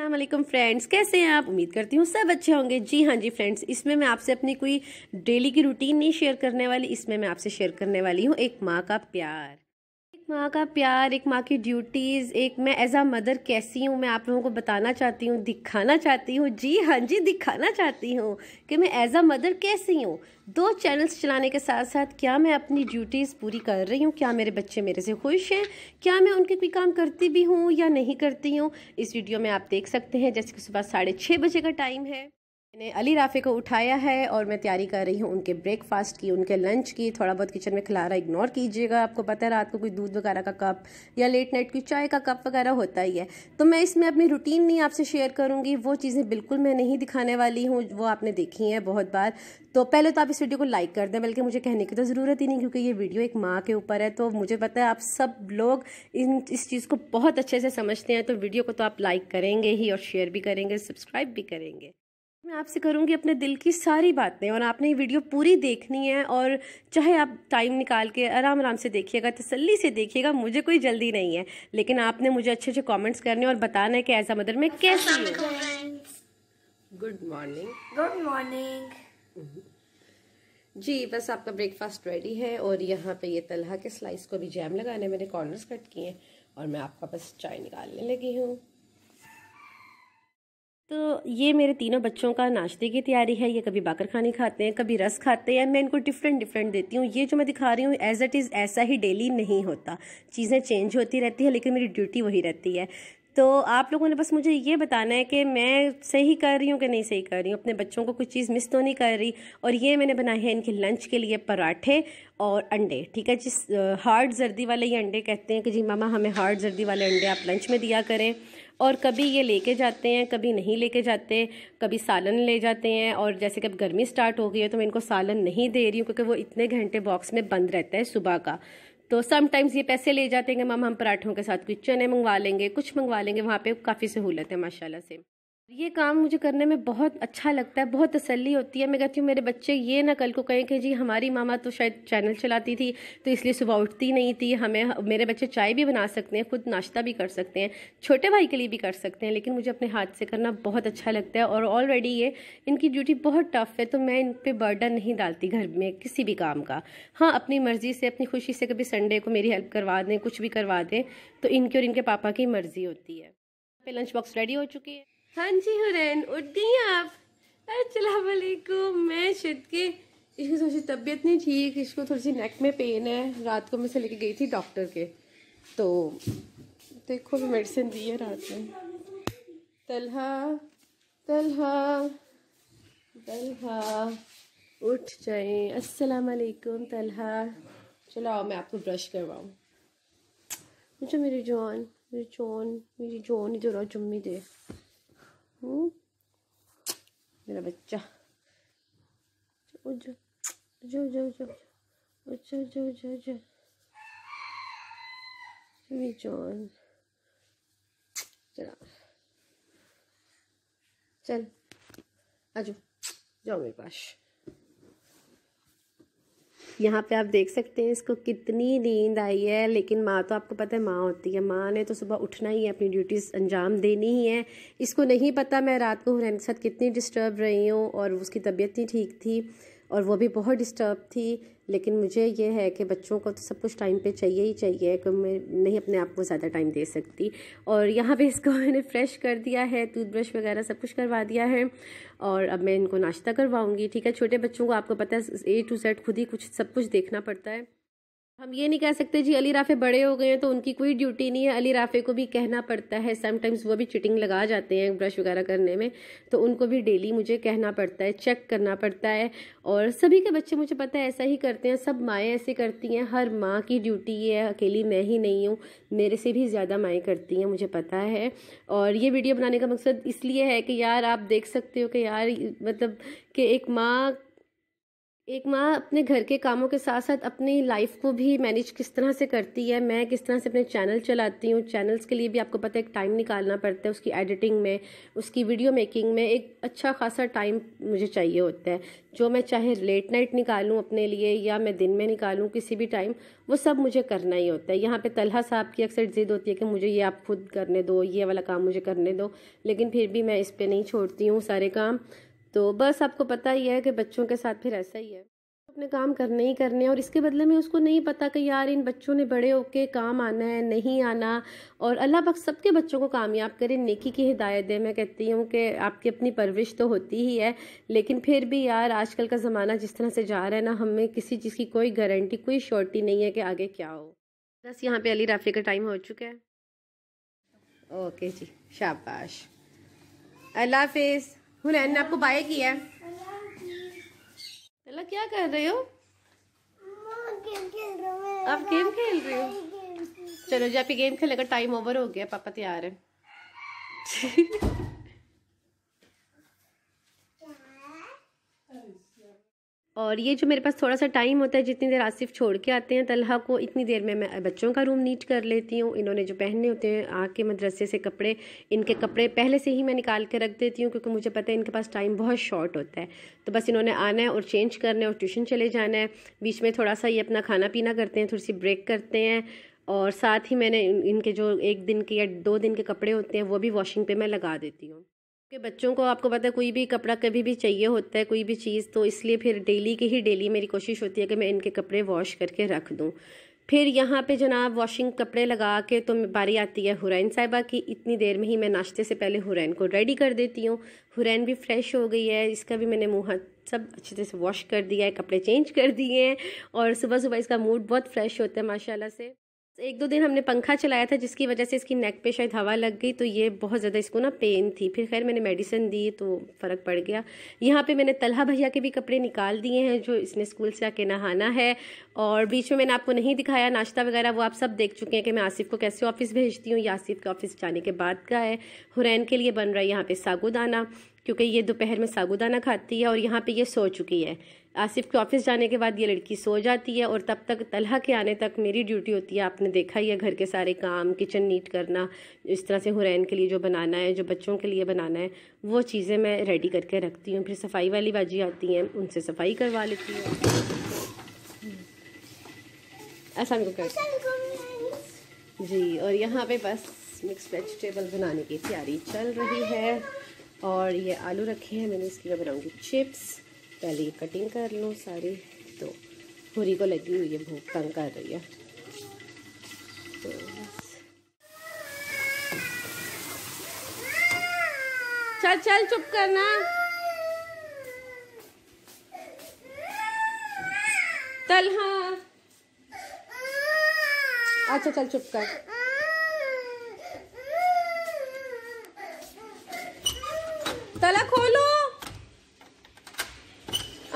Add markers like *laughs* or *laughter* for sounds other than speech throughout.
Aslam friends कैसे हैं आप उम्मीद करती हूँ सब अच्छे होंगे जी हाँ जी फ्रेंड्स इसमें मैं आपसे अपनी कोई डेली की रूटीन नहीं शेयर करने वाली इसमें मैं आपसे शेयर करने वाली हूँ एक माँ का प्यार एक माँ का प्यार एक माँ की ड्यूटीज़ एक मैं एज आ मदर कैसी हूँ मैं आप लोगों को बताना चाहती हूँ दिखाना चाहती हूँ जी हाँ जी दिखाना चाहती हूँ कि मैं एज आ मदर कैसी हूँ दो चैनल्स चलाने के साथ साथ क्या मैं अपनी ड्यूटीज़ पूरी कर रही हूँ क्या मेरे बच्चे मेरे से खुश हैं क्या मैं उनके कोई काम करती भी हूँ या नहीं करती हूँ इस वीडियो में आप देख सकते हैं जैसे कि सुबह साढ़े छः बजे का टाइम है मैंने अली राफे को उठाया है और मैं तैयारी कर रही हूँ उनके ब्रेकफास्ट की उनके लंच की थोड़ा बहुत किचन में खिलारा इग्नोर कीजिएगा आपको पता है रात को कोई दूध वगैरह का कप या लेट नाइट की चाय का कप वगैरह होता ही है तो मैं इसमें अपनी रूटीन नहीं आपसे शेयर करूँगी वो चीज़ें बिल्कुल मैं नहीं दिखाने वाली हूँ वो आपने देखी हैं बहुत बार तो पहले तो आप इस वीडियो को लाइक कर दें बल्कि मुझे कहने की तो ज़रूरत ही नहीं क्योंकि ये वीडियो एक माँ के ऊपर है तो मुझे पता है आप सब लोग इन इस चीज़ को बहुत अच्छे से समझते हैं तो वीडियो को तो आप लाइक करेंगे ही और शेयर भी करेंगे सब्सक्राइब भी करेंगे मैं आपसे करूंगी अपने दिल की सारी बातें और आपने ये वीडियो पूरी देखनी है और चाहे आप टाइम निकाल के आराम आराम से देखिएगा तसल्ली से देखिएगा मुझे कोई जल्दी नहीं है लेकिन आपने मुझे अच्छे अच्छे कमेंट्स करने और बताना है कि ऐसा मदर मैं कैसी गुड मॉर्निंग गुड मॉर्निंग जी बस आपका ब्रेकफास्ट रेडी है और यहाँ पे ये तलहा के स्लाइस को भी जैम लगाने मैंने कॉर्नर्स कट किए हैं और मैं आपका बस चाय निकालने लगी हूँ तो ये मेरे तीनों बच्चों का नाश्ते की तैयारी है ये कभी बाकर खानी खाते हैं कभी रस खाते हैं मैं इनको डिफरेंट डिफरेंट देती हूँ ये जो मैं दिखा रही हूँ एज इट इज़ ऐसा ही डेली नहीं होता चीज़ें चेंज होती रहती है लेकिन मेरी ड्यूटी वही रहती है तो आप लोगों ने बस मुझे ये बताना है कि मैं सही कर रही हूँ कि नहीं सही कर रही हूँ अपने बच्चों को कुछ चीज़ मिस तो नहीं कर रही और ये मैंने बनाए हैं इनके लंच के लिए पराठे और अंडे ठीक है जिस हार्ड जर्दी वाले ये अंडे कहते हैं कि जी मामा हमें हार्ड जर्दी वाले अंडे आप लंच में दिया करें और कभी ये लेके जाते हैं कभी नहीं लेके जाते कभी सालन ले जाते हैं और जैसे कि अब गर्मी स्टार्ट हो गई है तो मैं इनको सालन नहीं दे रही हूँ क्योंकि वो इतने घंटे बॉक्स में बंद रहता है सुबह का तो समटाइम्स ये पैसे ले जाते हैं कि मैम हम पराठों के साथ कुछ चने मंगवा लेंगे कुछ मंगवा लेंगे वहाँ पे काफ़ी सहूलत है माशाल्लाह से ये काम मुझे करने में बहुत अच्छा लगता है बहुत तसल्ली होती है मैं कहती हूँ मेरे बच्चे ये ना कल को कहें कि जी हमारी मामा तो शायद चैनल चलाती थी तो इसलिए सुबह उठती नहीं थी हमें मेरे बच्चे चाय भी बना सकते हैं खुद नाश्ता भी कर सकते हैं छोटे भाई के लिए भी कर सकते हैं लेकिन मुझे अपने हाथ से करना बहुत अच्छा लगता है और ऑलरेडी ये इनकी ड्यूटी बहुत टफ है तो मैं इन पर बर्डन नहीं डालती घर में किसी भी काम का हाँ अपनी मर्ज़ी से अपनी खुशी से कभी संडे को मेरी हेल्प करवा दें कुछ भी करवा दें तो इनकी और इनके पापा की मर्ज़ी होती है लंच बॉक्स रेडी हो चुकी है हाँ जी हुरैन उठ गई आप असलकुम मैं शिद के इसकी थोड़ी सी तबीयत नहीं ठीक इसको थोड़ी सी नेक में पेन है रात को मैं से लेके गई थी डॉक्टर के तो देखो भी मेडिसिन दी है रात में तलहा तलहा तलहा उठ जाए असलकुम तलहा चलो आओ मैं आपको ब्रश करवाऊँ मुझे मेरी जान मेरी जान मेरी जान इधर आओ जुम्मी दे हम्म। मेरा बच्चा जॉन चला चल आज जाओ मेरे पास यहाँ पे आप देख सकते हैं इसको कितनी नींद आई है लेकिन माँ तो आपको पता है माँ होती है माँ ने तो सुबह उठना ही है अपनी ड्यूटीज़ अंजाम देनी ही है इसको नहीं पता मैं रात को हुरैन के साथ कितनी डिस्टर्ब रही हूँ और उसकी तबीयत नहीं ठीक थी और वो भी बहुत डिस्टर्ब थी लेकिन मुझे ये है कि बच्चों को तो सब कुछ टाइम पे चाहिए ही चाहिए कि मैं नहीं अपने आप को ज़्यादा टाइम दे सकती और यहाँ पे इसको *laughs* मैंने फ़्रेश कर दिया है टूथब्रश वगैरह सब कुछ करवा दिया है और अब मैं इनको नाश्ता करवाऊँगी ठीक है छोटे बच्चों को आपको पता है ए टू जेड खुद ही कुछ सब कुछ देखना पड़ता है हम ये नहीं कह सकते जी अली राफे बड़े हो गए हैं तो उनकी कोई ड्यूटी नहीं है अली राफे को भी कहना पड़ता है समटाइम्स वो भी चिटिंग लगा जाते हैं ब्रश वगैरह करने में तो उनको भी डेली मुझे कहना पड़ता है चेक करना पड़ता है और सभी के बच्चे मुझे पता है ऐसा ही करते हैं सब माएँ ऐसे करती हैं हर माँ की ड्यूटी ये है अकेली मैं ही नहीं हूँ मेरे से भी ज़्यादा माएँ करती हैं मुझे पता है और ये वीडियो बनाने का मकसद इसलिए है कि यार आप देख सकते हो कि यार मतलब कि एक माँ एक माँ अपने घर के कामों के साथ साथ अपनी लाइफ को भी मैनेज किस तरह से करती है मैं किस तरह से अपने चैनल चलाती हूँ चैनल्स के लिए भी आपको पता है एक टाइम निकालना पड़ता है उसकी एडिटिंग में उसकी वीडियो मेकिंग में एक अच्छा खासा टाइम मुझे चाहिए होता है जो मैं चाहे लेट नाइट निकालूँ अपने लिए या मैं दिन में निकालूँ किसी भी टाइम वो सब मुझे करना ही होता है यहाँ पर तलहा साहब की अक्सर जिद होती है कि मुझे ये आप खुद करने दो ये वाला काम मुझे करने दो लेकिन फिर भी मैं इस पर नहीं छोड़ती हूँ सारे काम तो बस आपको पता ही है कि बच्चों के साथ फिर ऐसा ही है अपने काम करने ही करने हैं और इसके बदले में उसको नहीं पता कि यार इन बच्चों ने बड़े होके काम आना है नहीं आना और अल्लाह पाक सबके बच्चों को कामयाब करे नेकी की हिदायत दे मैं कहती हूँ कि आपकी अपनी परवरिश तो होती ही है लेकिन फिर भी यार आजकल का ज़माना जिस तरह से जा रहा है ना हमें किसी चीज़ की कोई गारंटी कोई श्योरिटी नहीं है कि आगे क्या हो बस यहाँ पर अली राफी का टाइम हो चुका है ओके जी शाबाश अल्लाह हाफिज़ हुनैन ने आपको बाय किया है क्या कर रहे हो आप गेम खेल रहे हो चलो जी आपकी गेम खेलने का टाइम ओवर हो गया पापा तैयार है *laughs* और ये जो मेरे पास थोड़ा सा टाइम होता है जितनी देर आसिफ छोड़ के आते हैं तलहा को इतनी देर में मैं बच्चों का रूम नीट कर लेती हूँ इन्होंने जो पहनने होते हैं आके मदरसे से कपड़े इनके कपड़े पहले से ही मैं निकाल के रख देती हूँ क्योंकि मुझे पता है इनके पास टाइम बहुत शॉर्ट होता है तो बस इन्होंने आना है और चेंज करना है और ट्यूशन चले जाना है बीच में थोड़ा सा ये अपना खाना पीना करते हैं थोड़ी सी ब्रेक करते हैं और साथ ही मैंने इनके जो एक दिन के या दो दिन के कपड़े होते हैं वो भी वॉशिंग पे मैं लगा देती हूँ के बच्चों को आपको पता है कोई भी कपड़ा कभी भी चाहिए होता है कोई भी चीज़ तो इसलिए फिर डेली की ही डेली मेरी कोशिश होती है कि मैं इनके कपड़े वॉश करके रख दूँ फिर यहाँ पे जनाब वॉशिंग कपड़े लगा के तो बारी आती है हुरैन साहिबा की इतनी देर में ही मैं नाश्ते से पहले हुरैन को रेडी कर देती हूँ हुरैन भी फ्रेश हो गई है इसका भी मैंने मुँह सब अच्छे से वॉश कर दिया है कपड़े चेंज कर दिए हैं और सुबह सुबह इसका मूड बहुत फ्रेश होता है माशाल्लाह से एक दो दिन हमने पंखा चलाया था जिसकी वजह से इसकी नेक पे शायद हवा लग गई तो ये बहुत ज़्यादा इसको ना पेन थी फिर खैर मैंने मेडिसिन दी तो फ़र्क पड़ गया यहाँ पे मैंने तलहा भैया के भी कपड़े निकाल दिए हैं जो इसने स्कूल से आके नहाना है और बीच में मैंने आपको नहीं दिखाया नाश्ता वगैरह वो आप सब देख चुके हैं कि मैं आसिफ को कैसे ऑफ़िस भेजती हूँ या आसिफ के ऑफ़िस जाने के बाद का है हुरैन के लिए बन रहा है यहाँ पर सागुदाना क्योंकि ये दोपहर में सागुदाना खाती है और यहाँ पे ये सो चुकी है आसिफ के ऑफिस जाने के बाद ये लड़की सो जाती है और तब तक तलहा के आने तक मेरी ड्यूटी होती है आपने देखा ही है घर के सारे काम किचन नीट करना इस तरह से हुरैन के लिए जो बनाना है जो बच्चों के लिए बनाना है वो चीज़ें मैं रेडी करके रखती हूँ फिर सफाई वाली बाजी आती हैं उनसे सफाई करवा लेती हूँ ऐसा जी और यहाँ पे बस मिक्स वेजिटेबल बनाने की तैयारी चल रही है और ये आलू रखे हैं मैंने इसकी मैं बनाऊँगी चिप्स पहले ये कटिंग कर लो सारी तो पूरी को लगी हुई है भूख तंग कर रही है तो चल चल चुप करना तलहा अच्छा चल चुप कर ताला खोलो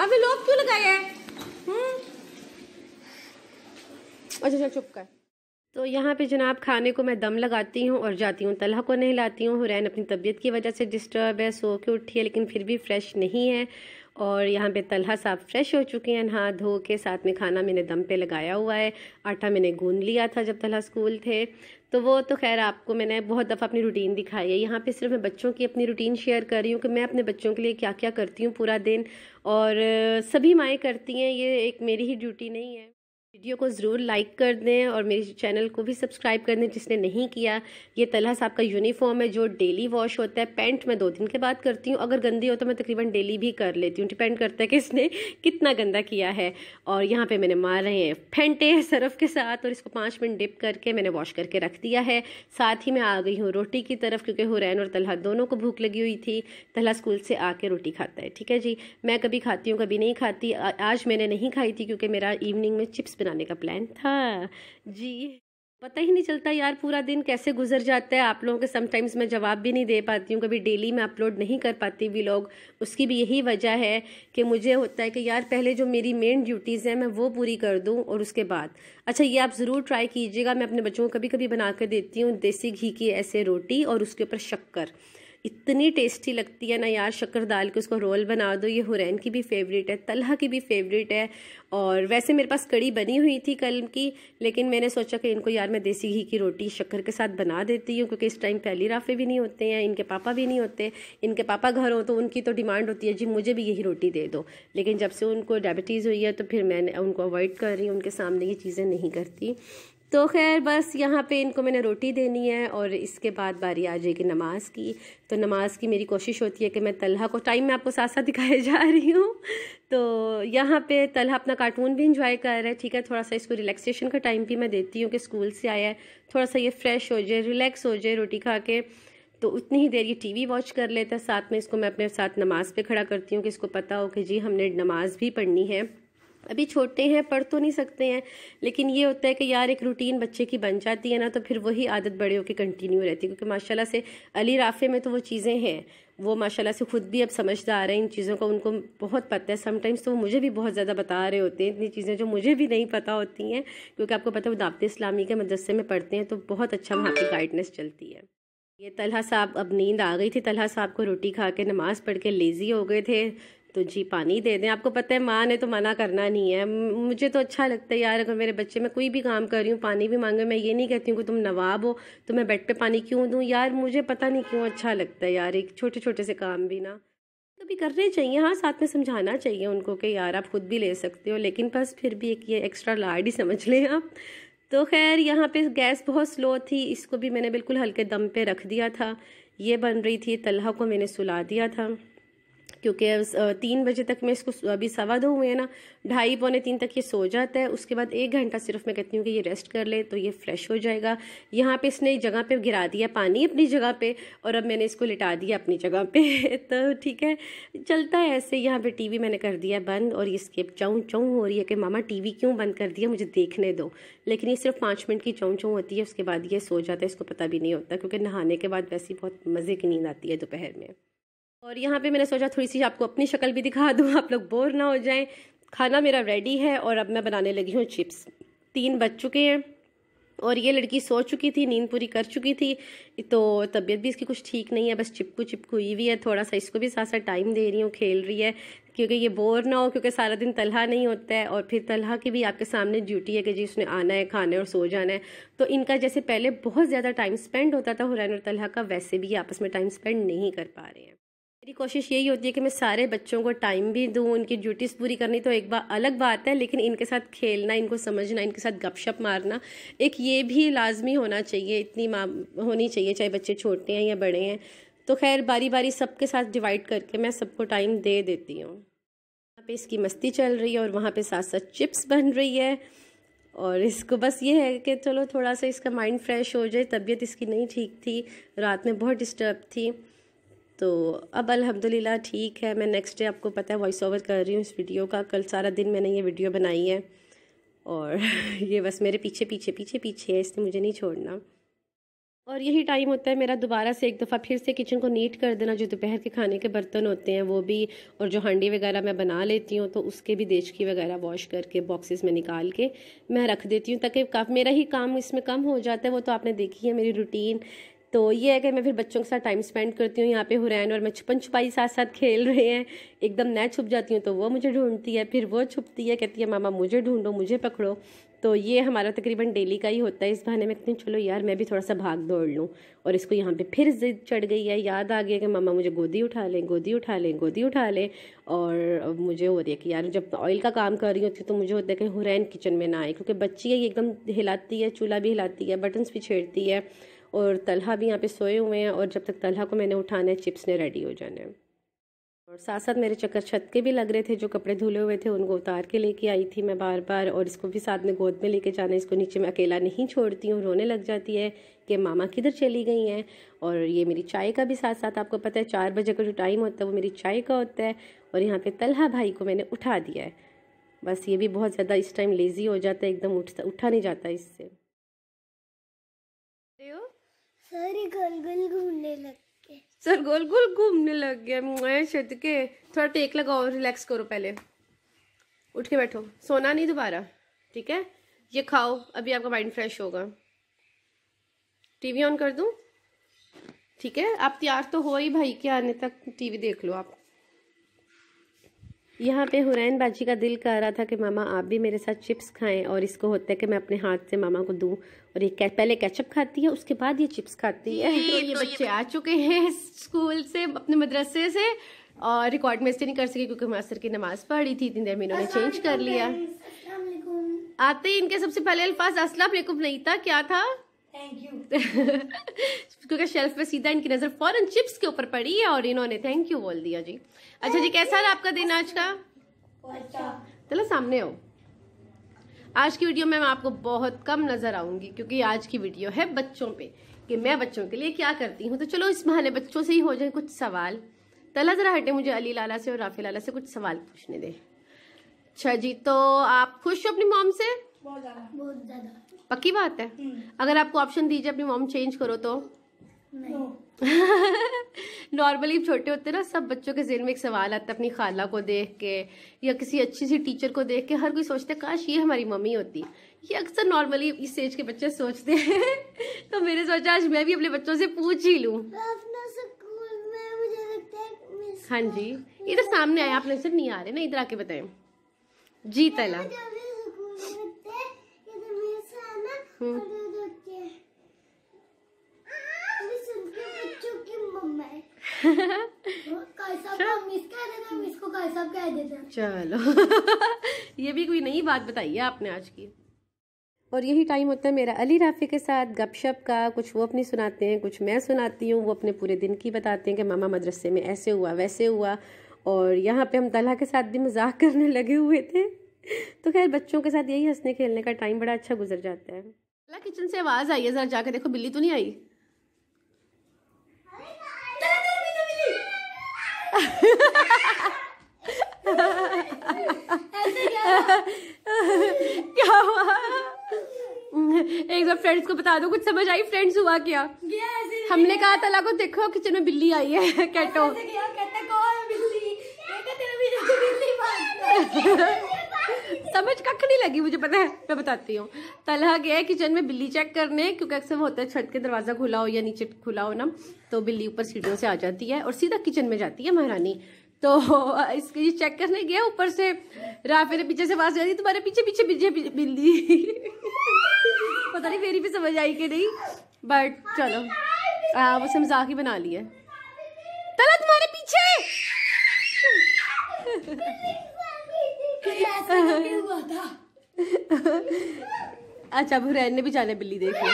अभी लोग क्यों लगाए हैं हम्म। अच्छा चल चुप कर तो यहाँ पे जनाब खाने को मैं दम लगाती हूँ और जाती हूँ तलह को नहीं लाती हूँ हुरैन अपनी तबीयत की वजह से डिस्टर्ब है सो के उठी है लेकिन फिर भी फ्रेश नहीं है और यहाँ पे तलह साफ फ्रेश हो चुके हैं नहा धो के साथ में खाना मैंने दम पे लगाया हुआ है आटा मैंने गूंद लिया था जब तलह स्कूल थे तो वो तो खैर आपको मैंने बहुत दफ़ा अपनी रूटीन दिखाई है यहाँ पे सिर्फ मैं बच्चों की अपनी रूटीन शेयर कर रही हूँ कि मैं अपने बच्चों के लिए क्या क्या करती हूँ पूरा दिन और सभी माएँ करती हैं ये एक मेरी ही ड्यूटी नहीं है वीडियो को ज़रूर लाइक कर दें और मेरे चैनल को भी सब्सक्राइब कर दें जिसने नहीं किया ये तलह साहब का यूनिफॉर्म है जो डेली वॉश होता है पैंट मैं दो दिन के बाद करती हूँ अगर गंदी हो तो मैं तकरीबन डेली भी कर लेती हूँ डिपेंड करता है कि इसने कितना गंदा किया है और यहाँ पे मैंने मार रहे हैं फेंटे हैं सरफ के साथ और इसको पाँच मिनट डिप करके मैंने वॉश करके रख दिया है साथ ही मैं आ गई हूँ रोटी की तरफ क्योंकि हुरैन और तलह दोनों को भूख लगी हुई थी तलह स्कूल से आके रोटी खाता है ठीक है जी मैं कभी खाती हूँ कभी नहीं खाती आज मैंने नहीं खाई थी क्योंकि मेरा इवनिंग में चिप्स बनाने का प्लान था जी पता ही नहीं चलता यार पूरा दिन कैसे गुजर जाता है आप लोगों के समटाइम्स मैं जवाब भी नहीं दे पाती हूँ कभी डेली मैं अपलोड नहीं कर पाती लोग उसकी भी यही वजह है कि मुझे होता है कि यार पहले जो मेरी मेन ड्यूटीज़ हैं मैं वो पूरी कर दूँ और उसके बाद अच्छा ये आप ज़रूर ट्राई कीजिएगा मैं अपने बच्चों को कभी कभी बना कर देती हूँ देसी घी की ऐसे रोटी और उसके ऊपर शक्कर इतनी टेस्टी लगती है ना यार शक्कर दाल के उसको रोल बना दो ये हुरैन की भी फेवरेट है तलहा की भी फेवरेट है और वैसे मेरे पास कड़ी बनी हुई थी कल की लेकिन मैंने सोचा कि इनको यार मैं देसी घी की रोटी शक्कर के साथ बना देती हूँ क्योंकि इस टाइम पहली राफे भी नहीं होते हैं इनके पापा भी नहीं होते इनके पापा घर हो तो उनकी तो डिमांड होती है जी मुझे भी यही रोटी दे दो लेकिन जब से उनको डायबिटीज़ हुई है तो फिर मैंने उनको अवॉइड कर रही हूँ उनके सामने ये चीज़ें नहीं करती तो खैर बस यहाँ पे इनको मैंने रोटी देनी है और इसके बाद बारी आ जाएगी नमाज़ की तो नमाज़ की मेरी कोशिश होती है कि मैं तलहा को टाइम में आपको साथ साथ दिखाए *laughs* जा रही हूँ तो यहाँ पे तलहा अपना कार्टून भी इंजॉय कर रहा है ठीक है थोड़ा सा इसको रिलैक्सेशन का टाइम भी मैं देती हूँ कि स्कूल से आया है थोड़ा सा ये फ्रेश हो जाए रिलैक्स हो जाए रोटी खा के तो उतनी ही देर ये वी वॉच कर लेता है साथ में इसको मैं अपने साथ नमाज़ पर खड़ा करती हूँ कि इसको पता हो कि जी हमने नमाज़ भी पढ़नी है अभी छोटे हैं पढ़ तो नहीं सकते हैं लेकिन ये होता है कि यार एक रूटीन बच्चे की बन जाती है ना तो फिर वही आदत बड़े होकर कंटिन्यू रहती है क्योंकि माशाल्लाह से अली राफे में तो वो चीज़ें हैं वो माशाल्लाह से खुद भी अब समझदार हैं इन चीज़ों का उनको बहुत पता है समटाइम्स तो वो मुझे भी बहुत ज़्यादा बता रहे होते हैं इतनी चीज़ें जो मुझे भी नहीं पता होती हैं क्योंकि आपको पता है वो दावते इस्लामी के मदरसे में पढ़ते हैं तो बहुत अच्छा वहाँ की गाइडनेस चलती है ये तलहा साहब अब नींद आ गई थी तलहा साहब को रोटी खा के नमाज़ पढ़ के लेज़ी हो गए थे तो जी पानी दे दें आपको पता है माँ ने तो मना करना नहीं है मुझे तो अच्छा लगता है यार अगर मेरे बच्चे मैं कोई भी काम कर रही हूँ पानी भी मांगे मैं ये नहीं कहती हूँ कि तुम नवाब हो तो मैं बेड पे पानी क्यों दूँ यार मुझे पता नहीं क्यों अच्छा लगता है यार एक छोटे छोटे से काम भी ना कभी करने चाहिए हाँ साथ में समझाना चाहिए उनको कि यार आप खुद भी ले सकते हो लेकिन बस फिर भी एक ये एक्स्ट्रा लाड ही समझ लें आप तो खैर यहाँ पे गैस बहुत स्लो थी इसको भी मैंने बिल्कुल हल्के दम पे रख दिया था ये बन रही थी तलहा को मैंने सुला दिया था क्योंकि तीन बजे तक मैं इसको अभी सवा दो हुए हैं ना ढाई पौने तीन तक ये सो जाता है उसके बाद एक घंटा सिर्फ मैं कहती हूँ कि ये रेस्ट कर ले तो ये फ्रेश हो जाएगा यहाँ पे इसने जगह पे गिरा दिया पानी अपनी जगह पे और अब मैंने इसको लिटा दिया अपनी जगह पे *laughs* तो ठीक है चलता है ऐसे यहाँ पर टी मैंने कर दिया बंद और स्केप चौं चौं हो रही है कि मामा टी क्यों बंद कर दिया मुझे देखने दो लेकिन ये सिर्फ पाँच मिनट की चौं चौं होती है उसके बाद ये सो जाता है इसको पता भी नहीं होता क्योंकि नहाने के बाद वैसे बहुत मज़े की नींद आती है दोपहर में और यहाँ पे मैंने सोचा थोड़ी सी आपको अपनी शक्ल भी दिखा दूँ आप लोग बोर ना हो जाएं खाना मेरा रेडी है और अब मैं बनाने लगी हूँ चिप्स तीन बज चुके हैं और ये लड़की सो चुकी थी नींद पूरी कर चुकी थी तो तबीयत भी इसकी कुछ ठीक नहीं है बस चिपकू चिपकू हुई हुई है थोड़ा सा इसको भी साथ साथ टाइम दे रही हूँ खेल रही है क्योंकि ये बोर ना हो क्योंकि सारा दिन तलहा नहीं होता है और फिर तलहा की भी आपके सामने ड्यूटी है कि जी उसने आना है खाना है और सो जाना है तो इनका जैसे पहले बहुत ज़्यादा टाइम स्पेंड होता था हुरैन और तलहा का वैसे भी आपस में टाइम स्पेंड नहीं कर पा रहे हैं मेरी कोशिश यही होती है कि मैं सारे बच्चों को टाइम भी दूँ उनकी ड्यूटीज़ पूरी करनी तो एक बार अलग बात है लेकिन इनके साथ खेलना इनको समझना इनके साथ गपशप मारना एक ये भी लाजमी होना चाहिए इतनी माँ होनी चाहिए चाहे बच्चे छोटे हैं या बड़े हैं तो खैर बारी बारी सबके साथ डिवाइड करके मैं सबको टाइम दे देती हूँ यहाँ पर इसकी मस्ती चल रही है और वहाँ पर साथ साथ चिप्स बन रही है और इसको बस ये है कि चलो थोड़ा सा इसका माइंड फ्रेश हो जाए तबीयत इसकी नहीं ठीक थी रात में बहुत डिस्टर्ब थी तो अब अल्हम्दुलिल्लाह ठीक है मैं नेक्स्ट डे आपको पता है वॉइस ओवर कर रही हूँ इस वीडियो का कल सारा दिन मैंने ये वीडियो बनाई है और *laughs* ये बस मेरे पीछे पीछे पीछे पीछे है इसलिए मुझे नहीं छोड़ना और यही टाइम होता है मेरा दोबारा से एक दफ़ा फिर से किचन को नीट कर देना जो दोपहर के खाने के बर्तन होते हैं वो भी और जो हांडी वगैरह मैं बना लेती हूँ तो उसके भी देचकी वगैरह वॉश करके बॉक्सेस में निकाल के मैं रख देती हूँ ताकि मेरा ही काम इसमें कम हो जाता है वो तो आपने देखी है मेरी रूटीन तो ये है कि मैं फिर बच्चों के साथ टाइम स्पेंड करती हूँ यहाँ पे हुरैन और मैं छुपन छुपाई साथ साथ खेल रहे हैं एकदम मैं छुप जाती हूँ तो वो मुझे ढूंढती है फिर वो छुपती है कहती है मामा मुझे ढूंढो मुझे पकड़ो तो ये हमारा तकरीबन डेली का ही होता है इस बहाने में कहती हूँ चलो यार मैं भी थोड़ा सा भाग दौड़ लूँ और इसको यहाँ पर फिर जिद चढ़ गई है याद आ गया कि मामा मुझे गोदी उठा लें गोदी उठा लें गोदी उठा लें और मुझे हो रही है कि यार जब ऑयल का काम कर रही होती तो मुझे होता है कि हुरैन किचन में ना आए क्योंकि बच्ची है ये एकदम हिलाती है चूल्हा भी हिलाती है बटन्स भी छेड़ती है और तलहा भी यहाँ पे सोए हुए हैं और जब तक तलहा को मैंने उठाना है चिप्स ने रेडी हो जाना है और साथ साथ मेरे चक्कर छत के भी लग रहे थे जो कपड़े धुले हुए थे उनको उतार के लेके आई थी मैं बार बार और इसको भी साथ में गोद में लेके जाना इसको नीचे मैं अकेला नहीं छोड़ती हूँ रोने लग जाती है कि मामा किधर चली गई हैं और ये मेरी चाय का भी साथ साथ आपको पता है चार बजे का जो टाइम होता है वो मेरी चाय का होता है और यहाँ पर तलहा भाई को मैंने उठा दिया है बस ये भी बहुत ज़्यादा इस टाइम लेज़ी हो जाता है एकदम उठ उठा नहीं जाता इससे सर गोल गोल घूमने लग गए सर गोल गोल घूमने लग गए के थोड़ा टेक लगाओ रिलैक्स करो पहले उठ के बैठो सोना नहीं दोबारा ठीक है ये खाओ अभी आपका माइंड फ्रेश होगा टीवी ऑन कर दूं ठीक है आप तैयार तो हो ही भाई के आने तक टीवी देख लो आप यहाँ पे हुरैन बाजी का दिल कह रहा था कि मामा आप भी मेरे साथ चिप्स खाएं और इसको होता है कि मैं अपने हाथ से मामा को दूं और ये पहले कैचअप खाती है उसके बाद ये चिप्स खाती है तो ये तो बच्चे आ चुके हैं स्कूल से अपने मदरसे से और रिकॉर्ड में इसलिए नहीं कर सके क्योंकि मास्टर की नमाज पढ़ी थी इतनी देर में इन्होंने चेंज कर लिया आते ही इनके सबसे पहले अल्फाज असलम नहीं था क्या था थैंक यू क्योंकि शेल्फ पे सीधा इनकी नजर फॉरन चिप्स के ऊपर पड़ी है और इन्होंने थैंक यू बोल दिया जी अच्छा जी कैसा रहा आपका दिन आज का अच्छा चलो सामने हो आज की वीडियो में मैं आपको बहुत कम नजर आऊंगी क्योंकि आज की वीडियो है बच्चों पे कि मैं बच्चों के लिए क्या करती हूँ तो चलो इस बहाने बच्चों से ही हो जाए कुछ सवाल तला जरा हटे मुझे अली लाला से और राफी लाला से कुछ सवाल पूछने दे अच्छा जी तो आप खुश हो अपनी मॉम से बहुत ज्यादा बहुत ज्यादा पक्की बात है हम्म। अगर आपको ऑप्शन दीजिए अपनी मॉम चेंज करो तो नॉर्मली *laughs* छोटे होते ना सब बच्चों के जेहन में एक सवाल आता है अपनी खाला को देख के या किसी अच्छी सी टीचर को देख के हर कोई सोचता है काश ये हमारी मम्मी होती ये अक्सर नॉर्मली इस एज के बच्चे सोचते हैं *laughs* तो मेरे सोचा आज मैं भी अपने बच्चों से पूछ ही लूँ हाँ जी इधर तो सामने आए आप नजर नहीं आ रहे ना इधर आके बताए जी तला हम्म। अच्छा। चलो *laughs* ये भी कोई नई बात बताई है आपने आज की और यही टाइम होता है मेरा अली राफी के साथ गपशप का कुछ वो अपनी सुनाते हैं कुछ मैं सुनाती हूँ वो अपने पूरे दिन की बताते हैं कि मामा मदरसे में ऐसे हुआ वैसे हुआ और यहाँ पे हम तला के साथ भी मजाक करने लगे हुए थे तो खैर बच्चों के साथ यही हंसने खेलने का टाइम बड़ा अच्छा गुजर जाता है अल्लाह किचन से आवाज़ आई है ज़रा जाके देखो बिल्ली तो नहीं आई क्या हुआ एक बार फ्रेंड्स को बता दो कुछ समझ आई फ्रेंड्स हुआ क्या हमने कहा तला को देखो किचन में बिल्ली आई है कैटो *laughs* समझ कख नहीं लगी मुझे पता है मैं बताती हूँ तलहा गया है किचन में बिल्ली चेक करने क्योंकि अक्सर वो होता है छत के दरवाजा खुला हो या नीचे खुला हो ना तो बिल्ली ऊपर सीढ़ियों से आ जाती है और सीधा किचन में जाती है महारानी तो इसके लिए चेक करने गया ऊपर से राफे ने पीछे से आवाज जाती तुम्हारे पीछे पीछे पीछे, बिल्ली *laughs* पता नहीं मेरी भी समझ आई कि नहीं बट चलो आ, वो मजाक ही बना लिया तला तुम्हारे पीछे *laughs* *laughs* अच्छा हुरैन ने भी जाने बिल्ली देख ली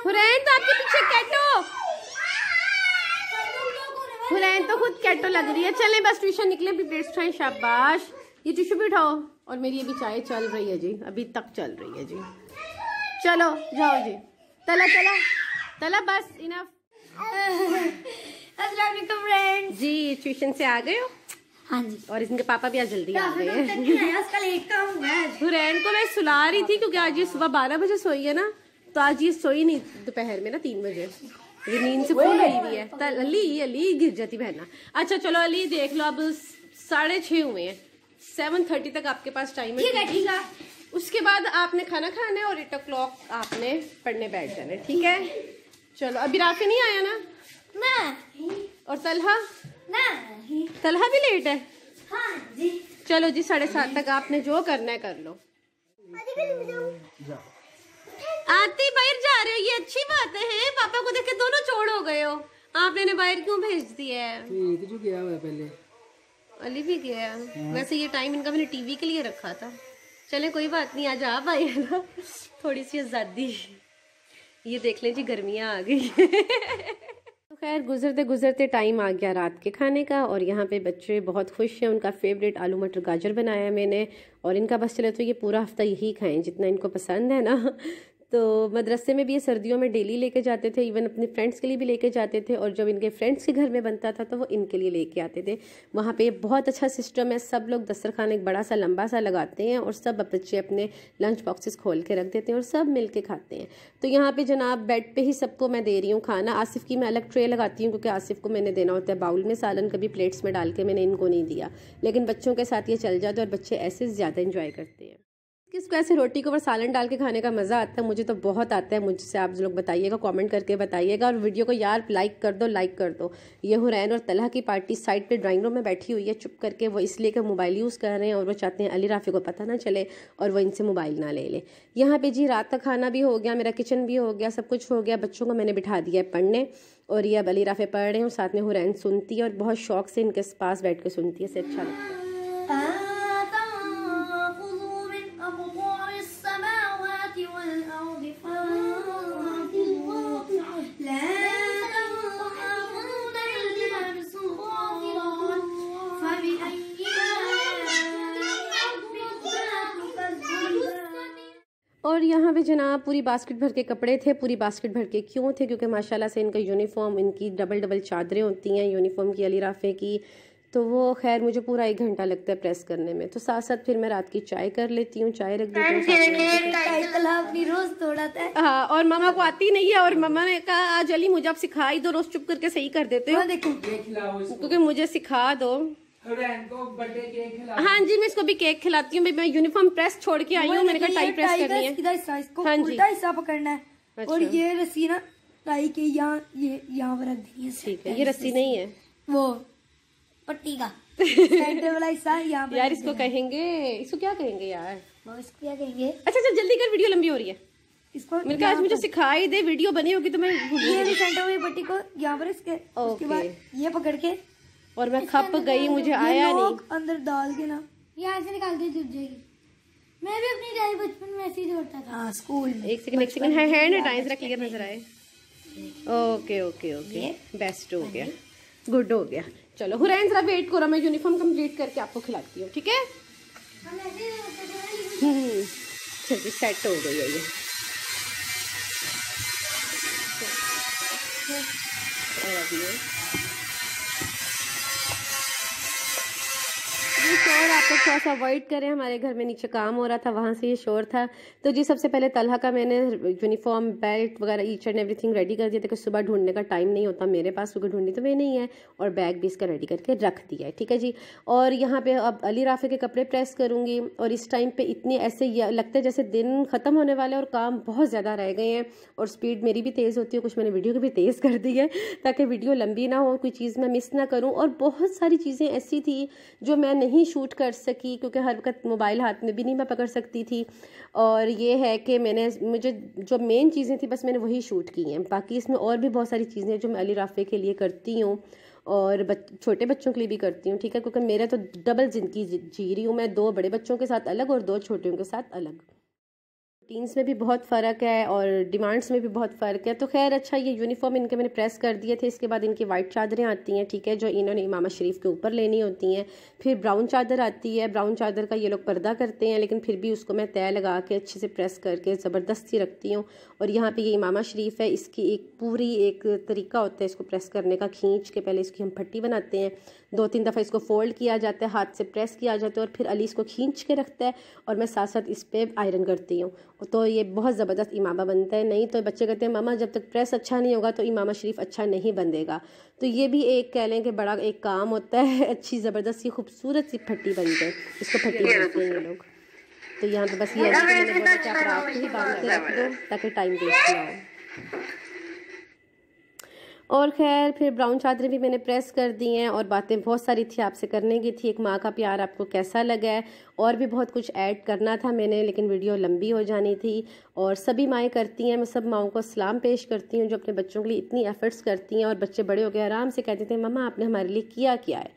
हुरैन तो आपके पीछे कैटो हुरैन तो खुद कैटो लग रही है चलें बस ट्यूशन निकले भी बेस्ट है शाबाश ये टिश्यू भी उठाओ और मेरी अभी चाय चल रही है जी अभी तक चल रही है जी चलो जाओ जी तला तला तला बस इनफ अस्सलाम वालेकुम फ्रेंड्स जी ट्यूशन से आ गए हो हाँ जी और इनके पापा भी आज जल्दी आ गए तो *laughs* हुरैन को मैं सुला रही थी क्योंकि आज ये सुबह बारह बजे सोई है ना तो आज ये सोई नहीं दोपहर में ना तीन बजे ये नींद से फूल गई हुई है अली अली गिर जाती बहना अच्छा चलो अली देख लो अब साढ़े छह हुए हैं सेवन थर्टी तक आपके पास टाइम है ठीक है उसके बाद आपने खाना खाना है और एट ओ क्लॉक आपने पढ़ने बैठ जाना है ठीक है चलो अभी राफी नहीं आया ना मैं और तलहा नहीं भी लेट है हाँ जी चलो जी साढ़े सात तक आपने जो करना है कर लो आती बाहर जा रहे हो ये अच्छी बात है पापा को देख के दोनों चोर हो गए हो आपने बाहर क्यों भेज दिया है जो गया हुआ पहले अली भी गया हाँ। वैसे ये टाइम इनका मैंने टीवी के लिए रखा था चले कोई बात नहीं आज आप आए ना थोड़ी सी आज़ादी ये देख लें जी गर्मियाँ आ गई *laughs* तो खैर गुजरते गुजरते टाइम आ गया रात के खाने का और यहाँ पे बच्चे बहुत खुश हैं उनका फेवरेट आलू मटर गाजर बनाया है मैंने और इनका बस चले तो ये पूरा हफ्ता यही खाएं जितना इनको पसंद है ना तो मदरसे में भी ये सर्दियों में डेली लेके जाते थे इवन अपने फ्रेंड्स के लिए भी लेके जाते थे और जब इनके फ्रेंड्स के घर में बनता था तो वो इनके लिए लेके आते थे वहाँ पे बहुत अच्छा सिस्टम है सब लोग दस्तरखान एक बड़ा सा लंबा सा लगाते हैं और सब बच्चे अपने लंच बॉक्सेस खोल के रख देते हैं और सब मिल के खाते हैं तो यहाँ पर जनाब बेड पर ही सबको मैं दे रही हूँ खाना आसिफ की मैं अलग ट्रे लगाती हूँ क्योंकि आसिफ को मैंने देना होता है बाउल में सालन कभी प्लेट्स में डाल के मैंने इनको नहीं दिया लेकिन बच्चों के साथ ये चल जाते और बच्चे ऐसे ज़्यादा इंजॉय करते हैं किसको ऐसे रोटी के ऊपर सालन डाल के खाने का मज़ा आता है मुझे तो बहुत आता है मुझसे आप लोग बताइएगा कमेंट करके बताइएगा और वीडियो को यार लाइक कर दो लाइक कर दो ये हुरैन और तलहा की पार्टी साइड पे ड्राइंग रूम में बैठी हुई है चुप करके वो इसलिए कि मोबाइल यूज़ कर रहे हैं और वो चाहते हैं अली राफ़ी को पता ना चले और वो इनसे मोबाइल ना ले लें यहाँ पर जी रात का खाना भी हो गया मेरा किचन भी हो गया सब कुछ हो गया बच्चों को मैंने बिठा दिया है पढ़ने और ये अब अली राफ़े पढ़ रहे हैं साथ में हुरैन सुनती है और बहुत शौक से इनके पास बैठ के सुनती है इसे अच्छा लगता है और यहाँ पे जनाब पूरी बास्केट भर के कपड़े थे पूरी बास्केट भर के क्यों थे क्योंकि माशाल्लाह से इनका यूनिफॉर्म इनकी डबल डबल चादरें होती हैं यूनिफॉर्म की अली राफ़े की तो वो खैर मुझे पूरा एक घंटा लगता है प्रेस करने में तो साथ साथ फिर मैं रात की चाय कर लेती हूँ चाय रख देती हूँ हाँ और मामा को आती नहीं है और मामा ने कहा आज अली मुझे आप सिखा ही दो रोज चुप करके सही कर देते हो हाँ, क्योंकि मुझे सिखा दो हाँ जी मैं इसको भी केक खिलाती हूँ मैं यूनिफॉर्म प्रेस छोड़ के आई हूँ मैंने कहा टाई प्रेस करनी है इसका हिस्सा हाँ उल्टा हिस्सा पकड़ना है अच्छा। और ये रस्सी ना टाई के यहाँ ये यहाँ पर रख है ठीक है ये रस्सी नहीं है वो पट्टी का *laughs* वाला हिस्सा यहाँ पर यार इसको कहेंगे इसको क्या कहेंगे यार इसको क्या कहेंगे अच्छा अच्छा जल्दी कर वीडियो लंबी हो रही है इसको आज मुझे सिखाई दे वीडियो बनी होगी तो मैं ये पट्टी को यहाँ पर इसके उसके बाद ये पकड़ के और मैं खप गई मुझे आया नहीं अंदर डाल के ना यहाँ से निकाल के जुट जाएगी मैं भी अपनी डायरी बचपन में ऐसे ही जोड़ता था हाँ स्कूल में एक सेकंड एक सेकंड हाँ, है हैंड टाइम जरा क्लियर नजर आए ओके ओके ओके बेस्ट हो गया गुड हाँ हो गया चलो हुरैन जरा वेट करो मैं यूनिफॉर्म कंप्लीट करके आपको खिलाती हूँ ठीक है हम्म, हम्म। चलिए सेट हो गई है ये और अभी शोर आप लोग थोड़ा सा अवॉइड करें हमारे घर में नीचे काम हो रहा था वहाँ से ये शोर था तो जी सबसे पहले तलहा का मैंने यूनिफॉर्म बेल्ट वगैरह ईच एंड एवरीथिंग रेडी कर दिया था कि सुबह ढूंढने का टाइम नहीं होता मेरे पास क्योंकि ढूंढनी तो मैं नहीं है और बैग भी इसका रेडी करके रख दिया है ठीक है जी और यहाँ पर अब अली राफे के कपड़े प्रेस करूँगी और इस टाइम पर इतने ऐसे लगता है जैसे दिन ख़त्म होने वाले और काम बहुत ज़्यादा रह गए हैं और स्पीड मेरी भी तेज़ होती है कुछ मैंने वीडियो को भी तेज़ कर दी है ताकि वीडियो लंबी ना हो कोई चीज़ मैं मिस ना करूँ और बहुत सारी चीज़ें ऐसी थी जो मैं नहीं नहीं शूट कर सकी क्योंकि हर वक्त मोबाइल हाथ में भी नहीं मैं पकड़ सकती थी और ये है कि मैंने मुझे जो मेन चीज़ें थी बस मैंने वही शूट की हैं बाकी इसमें और भी बहुत सारी चीज़ें जो मैं अली राफ़े के लिए करती हूँ और बच, छोटे बच्चों के लिए भी करती हूँ ठीक है क्योंकि मेरा तो डबल ज़िंदगी जी रही हूँ मैं दो बड़े बच्चों के साथ अलग और दो छोटियों के साथ अलग टीन्स में भी बहुत फ़र्क है और डिमांड्स में भी बहुत फ़र्क है तो खैर अच्छा ये यूनिफॉर्म इनके मैंने प्रेस कर दिए थे इसके बाद इनकी वाइट चादरें आती हैं ठीक है जो इन्होंने इमामा शरीफ के ऊपर लेनी होती हैं फिर ब्राउन चादर आती है ब्राउन चादर का ये लोग पर्दा करते हैं लेकिन फिर भी उसको मैं तय लगा के अच्छे से प्रेस करके ज़बरदस्ती रखती हूँ और यहाँ पर ये इमामा शरीफ है इसकी एक पूरी एक तरीका होता है इसको प्रेस करने का खींच के पहले इसकी हम पट्टी बनाते हैं दो तीन दफ़ा इसको फोल्ड किया जाता है हाथ से प्रेस किया जाता है और फिर अली इसको खींच के रखता है और मैं साथ साथ इस पर आयरन करती हूँ तो ये बहुत ज़बरदस्त इमामा बनता है नहीं तो बच्चे कहते हैं मामा जब तक प्रेस अच्छा नहीं होगा तो इमामा शरीफ अच्छा नहीं बन देगा तो ये भी एक कह लें कि बड़ा एक काम होता है *laughs* अच्छी ज़बरदस्त सी खूबसूरत सी फट्टी बन है इसको फट्टी बोलते हैं ये लोग तो यहाँ पर बस ये बांध के रख दो ताकि टाइम वेस्ट ना हो और खैर फिर ब्राउन चादरें भी मैंने प्रेस कर दी हैं और बातें बहुत सारी थी आपसे करने की थी एक माँ का प्यार आपको कैसा लगा है और भी बहुत कुछ ऐड करना था मैंने लेकिन वीडियो लंबी हो जानी थी और सभी माएँ करती हैं मैं सब माओं को सलाम पेश करती हूँ जो अपने बच्चों के लिए इतनी एफ़र्ट्स करती हैं और बच्चे बड़े हो गए आराम से कहते थे ममा आपने हमारे लिए किया क्या है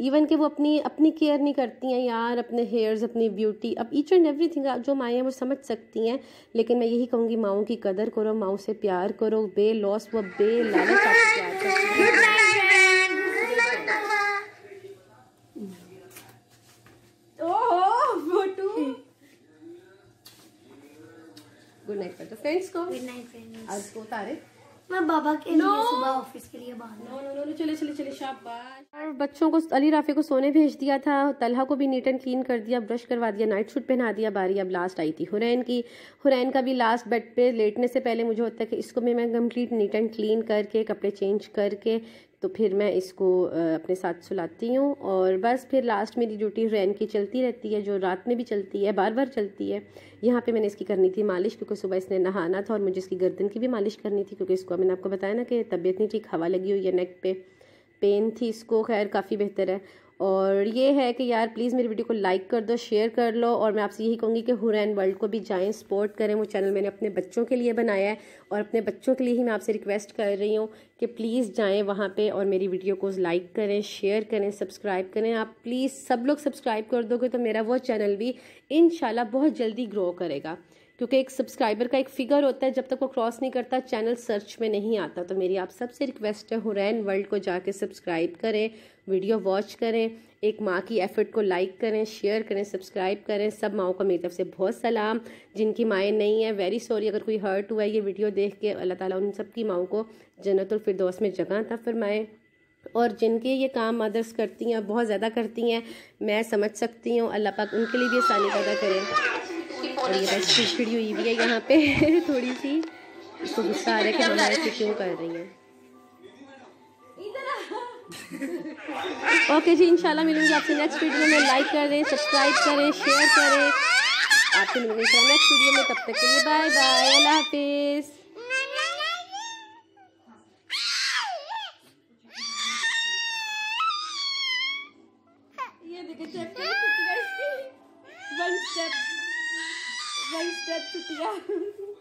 इवन कि वो अपनी अपनी केयर नहीं करती हैं यार अपने हेयर्स अपनी ब्यूटी अब ईच एंड एवरी थिंग जो माएँ हैं वो समझ सकती हैं लेकिन मैं यही कहूँगी माओ की कदर करो माओ से प्यार करो बे लॉस वो बे लालच गुड नाइट फ्रेंड्स को गुड नाइट फ्रेंड्स आज को तारे मैं बाबा के no. लिए सुबह ऑफिस के लिए बाहर चले चले चले शाबाश और बच्चों को अली राफे को सोने भेज दिया था तलहा को भी नीट एंड क्लीन कर दिया ब्रश करवा दिया नाइट सूट पहना दिया बारी अब लास्ट आई थी हुरैन की हुरैन का भी लास्ट बेड पे लेटने से पहले मुझे होता है कि इसको भी मैं कम्प्लीट नीट एंड क्लीन करके कपड़े चेंज करके तो फिर मैं इसको अपने साथ सुलाती हूँ और बस फिर लास्ट मेरी ड्यूटी रैन की चलती रहती है जो रात में भी चलती है बार बार चलती है यहाँ पे मैंने इसकी करनी थी मालिश क्योंकि सुबह इसने नहाना था और मुझे इसकी गर्दन की भी मालिश करनी थी क्योंकि इसको मैंने आपको बताया ना कि तबीयत नहीं ठीक हवा लगी हुई है नेक पे पेन थी इसको खैर काफ़ी बेहतर है और ये है कि यार प्लीज़ मेरी वीडियो को लाइक कर दो शेयर कर लो और मैं आपसे यही कहूँगी कि हुरैन वर्ल्ड को भी जाएँ सपोर्ट करें वो चैनल मैंने अपने बच्चों के लिए बनाया है और अपने बच्चों के लिए ही मैं आपसे रिक्वेस्ट कर रही हूँ कि प्लीज़ जाएँ वहाँ पर और मेरी वीडियो को लाइक करें शेयर करें सब्सक्राइब करें आप प्लीज़ सब लोग सब्सक्राइब कर दोगे तो मेरा वो चैनल भी इन बहुत जल्दी ग्रो करेगा क्योंकि एक सब्सक्राइबर का एक फिगर होता है जब तक वो क्रॉस नहीं करता चैनल सर्च में नहीं आता तो मेरी आप सबसे रिक्वेस्ट है हुरैन वर्ल्ड को जाके सब्सक्राइब करें वीडियो वॉच करें एक माँ की एफर्ट को लाइक करें शेयर करें सब्सक्राइब करें सब माओ को मेरी तरफ से बहुत सलाम जिनकी माएँ नहीं हैं वेरी सॉरी अगर कोई हर्ट हुआ है ये वीडियो देख के अल्लाह ताला उन सब की माओ को दोस्त में जगह था फरमाए और जिनके ये काम मदर्स करती हैं बहुत ज़्यादा करती हैं मैं समझ सकती हूँ अल्लाह पाक उनके लिए भी आसानी पैदा करें और ये बस खिचड़ी हुई भी है यहाँ पर *laughs* थोड़ी सी गुस्सा आ रहा है कि हमारे क्यों कर रही हैं ओके जी इंशाल्लाह मिलूंगी आपसे नेक्स्ट वीडियो में लाइक करें सब्सक्राइब करें शेयर करें आपसे मिलूंगी इंशाल्लाह नेक्स्ट वीडियो में तब तक के लिए बाय बाय अल्लाह हाफिज़ one step, one step to the